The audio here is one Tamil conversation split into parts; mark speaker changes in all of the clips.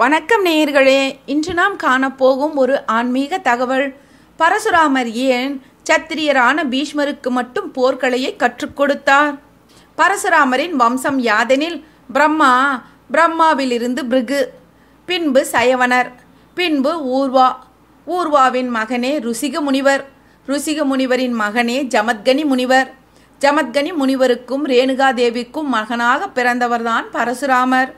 Speaker 1: வணக்கம் நேயர்களே இன்று நாம் காணப்போகும் ஒரு ஆன்மீக தகவல் பரசுராமர் ஏன் சத்திரியரான பீஷ்மருக்கு மட்டும் போர்க்கலையை கற்றுக் கொடுத்தார் பரசுராமரின் வம்சம் யாதெனில் பிரம்மா பிரம்மாவிலிருந்து பிருகு பின்பு சயவனர் பின்பு ஊர்வா ஊர்வாவின் மகனே ருசிக முனிவர் ருசிக முனிவரின் மகனே ஜமத்கனி முனிவர் ஜமத்கனி முனிவருக்கும் ரேணுகாதேவிக்கும் மகனாக பிறந்தவர்தான் பரசுராமர்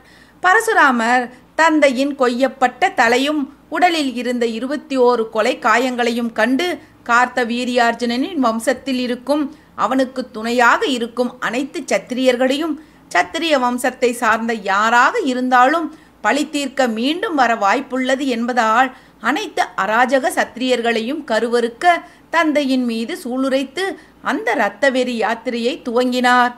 Speaker 1: பரசுராமர் தந்தையின் கொய்யப்பட்ட தலையும் உடலில் இருந்த இருபத்தி ஓரு கொலை காயங்களையும் கண்டு கார்த்த வீரியார்ஜுனனின் வம்சத்தில் இருக்கும் அவனுக்கு துணையாக இருக்கும் அனைத்து சத்திரியர்களையும் சத்திரிய வம்சத்தை சார்ந்த யாராக இருந்தாலும் பழி தீர்க்க மீண்டும் வர வாய்ப்புள்ளது என்பதால் அனைத்து அராஜக சத்திரியர்களையும் கருவறுக்க தந்தையின் மீது சூளுரைத்து அந்த இரத்த வெறி யாத்திரையை துவங்கினார்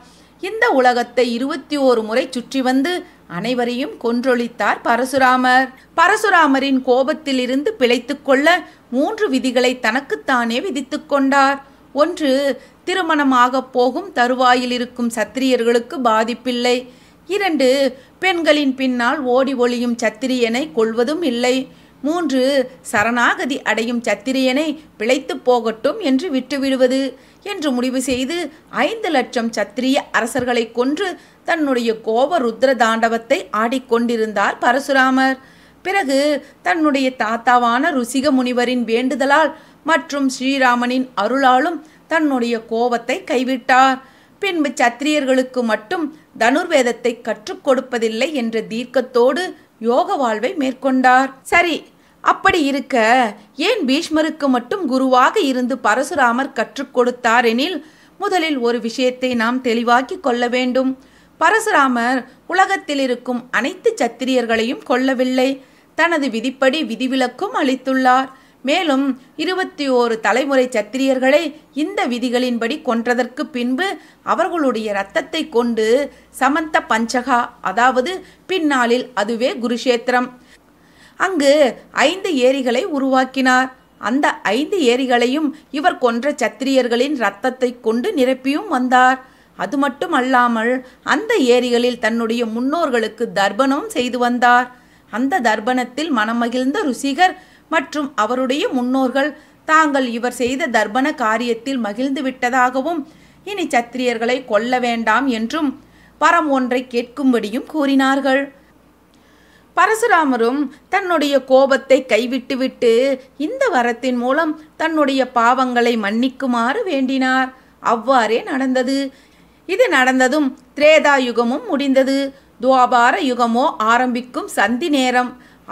Speaker 1: இந்த உலகத்தை இருபத்தி ஓரு முறை சுற்றி வந்து அனைவரையும் கொன்றொழித்தார் பரசுராமர் பரசுராமரின் கோபத்திலிருந்து பிழைத்து கொள்ள மூன்று விதிகளை தனக்குத்தானே விதித்து கொண்டார் ஒன்று திருமணமாகப் போகும் தருவாயில் இருக்கும் சத்திரியர்களுக்கு பாதிப்பில்லை இரண்டு பெண்களின் பின்னால் ஓடி ஒளியும் சத்திரியனை கொள்வதும் இல்லை மூன்று சரணாகதி அடையும் சத்திரியனை பிழைத்து போகட்டும் என்று விட்டுவிடுவது என்று முடிவு செய்து ஐந்து லட்சம் சத்திரிய அரசர்களை கொன்று தன்னுடைய கோப ருத்ர தாண்டவத்தை ஆடிக்கொண்டிருந்தார் பரசுராமர் பிறகு தன்னுடைய தாத்தாவான ருசிக முனிவரின் வேண்டுதலால் மற்றும் ஸ்ரீராமனின் அருளாலும் தன்னுடைய கோபத்தை கைவிட்டார் பின்பு சத்திரியர்களுக்கு மட்டும் தனுர்வேதத்தை கற்றுக் கொடுப்பதில்லை என்ற தீர்க்கத்தோடு யோக வாழ்வை மேற்கொண்டார் சரி அப்படி இருக்க ஏன் பீஷ்மருக்கு மட்டும் குருவாக இருந்து பரசுராமர் கற்றுக் கொடுத்தார் எனில் முதலில் ஒரு விஷயத்தை நாம் தெளிவாக்கி கொள்ள வேண்டும் பரசுராமர் உலகத்தில் இருக்கும் அனைத்து சத்திரியர்களையும் கொல்லவில்லை தனது விதிப்படி விதிவிலக்கும் அளித்துள்ளார் மேலும் இருபத்தி ஓரு தலைமுறை சத்திரியர்களை இந்த விதிகளின்படி கொன்றதற்கு பின்பு அவர்களுடைய இரத்தத்தை கொண்டு சமந்த பஞ்சகா அதாவது பின்னாளில் அதுவே குருஷேத்திரம் அங்கு ஐந்து ஏரிகளை உருவாக்கினார் அந்த ஐந்து ஏரிகளையும் இவர் கொன்ற சத்திரியர்களின் இரத்தத்தை கொண்டு நிரப்பியும் வந்தார் அது மட்டும் அல்லாமல் அந்த ஏரிகளில் தன்னுடைய முன்னோர்களுக்கு தர்ப்பணம் செய்து வந்தார் அந்த தர்ப்பணத்தில் மனமகிழ்ந்த ருசிகர் மற்றும் அவருடைய முன்னோர்கள் தாங்கள் இவர் செய்த தர்ப்பண காரியத்தில் மகிழ்ந்து விட்டதாகவும் இனி சத்திரியர்களை கொல்ல வேண்டாம் என்றும் பரம் ஒன்றை கேட்கும்படியும் கூறினார்கள் பரசுராமரும் தன்னுடைய கோபத்தை கைவிட்டுவிட்டு இந்த வரத்தின் மூலம் தன்னுடைய பாவங்களை மன்னிக்குமாறு வேண்டினார் அவ்வாறே நடந்தது இது நடந்ததும் திரேதா யுகமும் முடிந்தது துவாபார யுகமோ ஆரம்பிக்கும் சந்தி நேரம்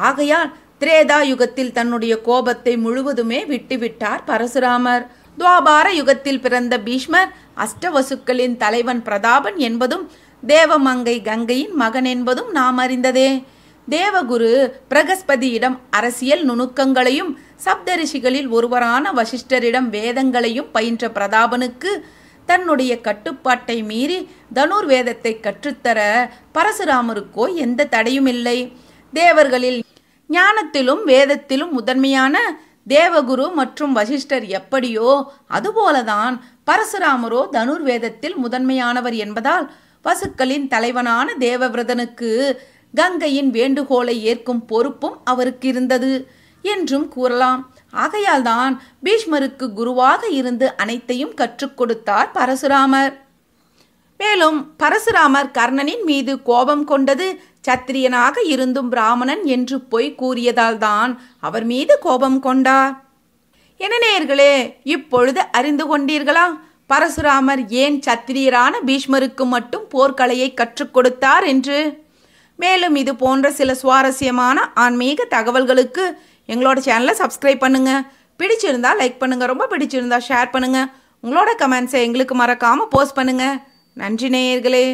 Speaker 1: ஆகையால் திரேதா யுகத்தில் தன்னுடைய கோபத்தை முழுவதுமே விட்டுவிட்டார் பரசுராமர் துவாபார யுகத்தில் பிறந்த பீஷ்மர் அஷ்டவசுக்களின் தலைவன் பிரதாபன் என்பதும் தேவமங்கை கங்கையின் மகன் என்பதும் நாம் அறிந்ததே தேவகுரு பிரகஸ்பதியிடம் அரசியல் நுணுக்கங்களையும் சப்தரிஷிகளில் ஒருவரான வசிஷ்டரிடம் வேதங்களையும் பயின்ற பிரதாபனுக்கு தன்னுடைய கட்டுப்பாட்டை மீறி தனுர் வேதத்தை கற்றுத்தர பரசுராமருக்கோ எந்த தடையும் இல்லை தேவர்களில் ஞானத்திலும் வேதத்திலும் முதன்மையான தேவகுரு மற்றும் வசிஷ்டர் எப்படியோ அதுபோலதான் பரசுராமரோ தனுர்வேதத்தில் முதன்மையானவர் என்பதால் பசுக்களின் தலைவனான தேவவிரதனுக்கு கங்கையின் வேண்டுகோளை ஏற்கும் பொறுப்பும் அவருக்கு இருந்தது என்றும் கூறலாம் ஆகையால்தான் பீஷ்மருக்கு குருவாக இருந்து அனைத்தையும் கற்றுக் கொடுத்தார் பரசுராமர் மேலும் பரசுராமர் கர்ணனின் மீது கோபம் கொண்டது சத்திரியனாக இருந்தும் பிராமணன் என்று பொய் கூறியதால் தான் அவர் மீது கோபம் கொண்டார் என நேயர்களே இப்பொழுது அறிந்து கொண்டீர்களா பரசுராமர் ஏன் சத்திரியரான பீஷ்மருக்கு மட்டும் போர்க்கலையை கற்றுக் கொடுத்தார் என்று மேலும் இது போன்ற சில சுவாரஸ்யமான ஆன்மீக தகவல்களுக்கு எங்களோட சேனலை சப்ஸ்கிரைப் பண்ணுங்கள் பிடிச்சிருந்தால் லைக் பண்ணுங்கள் ரொம்ப பிடிச்சிருந்தால் ஷேர் பண்ணுங்கள் உங்களோட கமெண்ட்ஸை எங்களுக்கு மறக்காமல் போஸ்ட் பண்ணுங்கள் நன்றி நேயர்களே